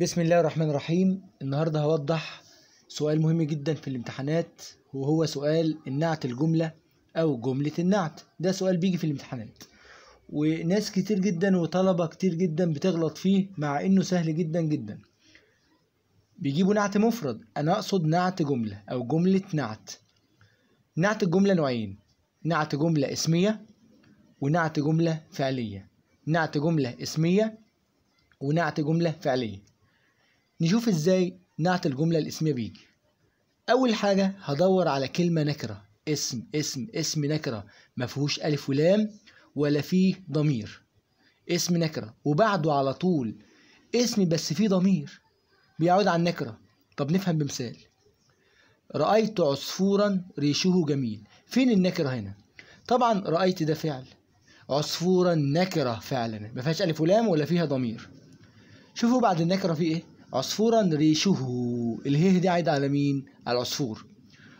بسم الله الرحمن الرحيم النهارده هوضح سؤال مهم جدا في الامتحانات وهو سؤال النعت الجملة أو جملة النعت ده سؤال بيجي في الامتحانات وناس كتير جدا وطلبة كتير جدا بتغلط فيه مع إنه سهل جدا جدا بيجيبوا نعت مفرد أنا أقصد نعت جملة أو جملة نعت نعت الجملة نوعين نعت جملة اسمية ونعت جملة فعلية نعت جملة اسمية ونعت جملة فعلية نشوف ازاي نعت الجملة الاسمية بيجي أول حاجة هدور على كلمة نكرة اسم اسم اسم نكرة ما فيهوش ألف ولام ولا فيه ضمير اسم نكرة وبعده على طول اسم بس فيه ضمير بيعود عن نكرة طب نفهم بمثال رأيت عصفورا ريشه جميل فين النكرة هنا طبعا رأيت ده فعل عصفورا نكرة فعلا ما فيهاش ألف ولام ولا فيها ضمير شوفوا بعد النكرة فيه إيه عصفورا ريشه اله دي عايده على مين على العصفور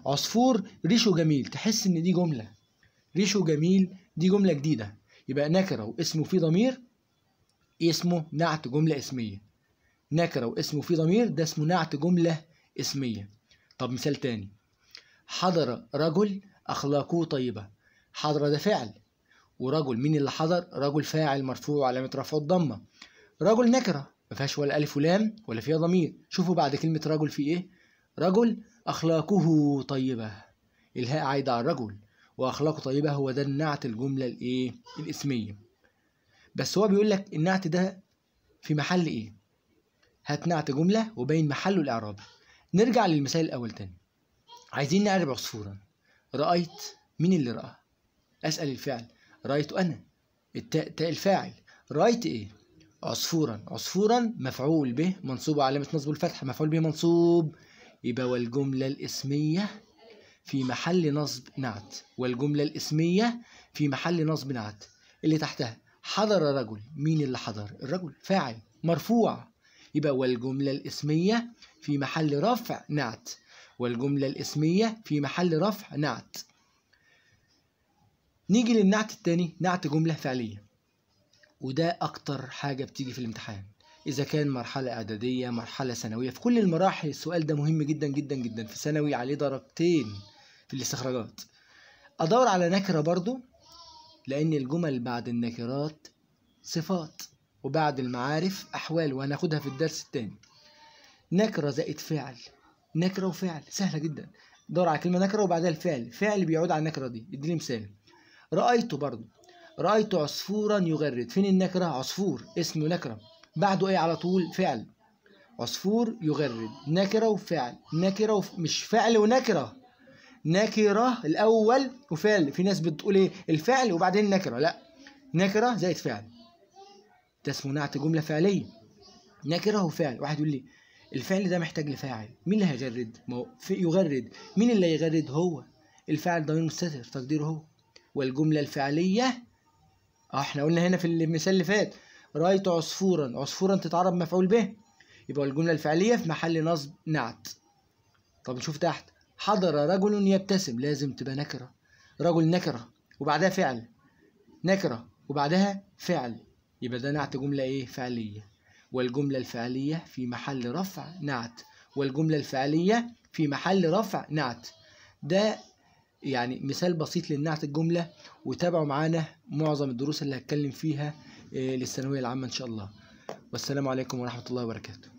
عصفور ريشه جميل تحس ان دي جمله ريشه جميل دي جمله جديده يبقى نكره واسمه فيه ضمير اسمه نعت جمله اسميه نكره واسمه فيه ضمير ده اسمه نعت جمله اسميه طب مثال تاني حضر رجل اخلاقه طيبه حضر ده فعل ورجل مين اللي حضر رجل فاعل مرفوع علامه رفعه الضمه رجل نكره ما فيهاش ولا الف ولام ولا فيها ضمير شوفوا بعد كلمه رجل في ايه رجل اخلاقه طيبه الهاء عايده على الرجل واخلاقه طيبه هو ده النعت الجمله الايه الاسميه بس هو بيقول لك النعت ده في محل ايه هات نعت جمله وبين محله الاعرابي نرجع للمثال الاول تاني عايزين نعرب عصفورا رايت مين اللي راى اسال الفعل رايت انا التاء تاء الفاعل رايت ايه عصفورا عصفورا مفعول به منصوب علامة نصبه الفتحة مفعول به منصوب يبقى والجملة الاسمية في محل نصب نعت والجملة الاسمية في محل نصب نعت اللي تحتها حضر رجل مين اللي حضر الرجل فاعل مرفوع يبقى والجملة الاسمية في محل رفع نعت والجملة الاسمية في محل رفع نعت نيجي للنعت التاني نعت جملة فعلية وده اكتر حاجه بتيجي في الامتحان اذا كان مرحله اعداديه مرحله ثانويه في كل المراحل السؤال ده مهم جدا جدا جدا في ثانوي عليه درجتين في الاستخراجات ادور على نكره برضو لان الجمل بعد النكرات صفات وبعد المعارف احوال وهناخدها في الدرس التاني نكره زائد فعل نكره وفعل سهله جدا دور على كلمه نكره وبعدها الفعل فعل بيعود على النكره دي اديني مثال رايته برضو رأيت عصفورا يغرد فين النكرة عصفور اسم نكرة بعده ايه على طول فعل عصفور يغرد نكرة وفعل نكرة وف... مش فعل ونكرة نكرة الأول وفعل في ناس بتقول ايه الفعل وبعدين نكرة لا نكرة زائد فعل ده اسمه نعت جملة فعلية نكرة وفعل واحد يقول لي الفعل ده محتاج لفاعل مين اللي هيجرد ما هو يغرد مين اللي هيغرد هو الفاعل ضمير مستتر تقديره هو والجملة الفعلية اه احنا قلنا هنا في المثال اللي فات رايت عصفورا عصفورا تتعرب مفعول به يبقى الجملة الفعلية في محل نصب نعت طب نشوف تحت حضر رجل يبتسم لازم تبقى نكرة رجل نكرة وبعدها فعل نكرة وبعدها فعل يبقى ده نعت جملة ايه فعلية والجملة الفعلية في محل رفع نعت والجملة الفعلية في محل رفع نعت ده يعني مثال بسيط للنعت الجملة وتابعوا معانا معظم الدروس اللي هتكلم فيها آه، للثانوية العامة إن شاء الله والسلام عليكم ورحمة الله وبركاته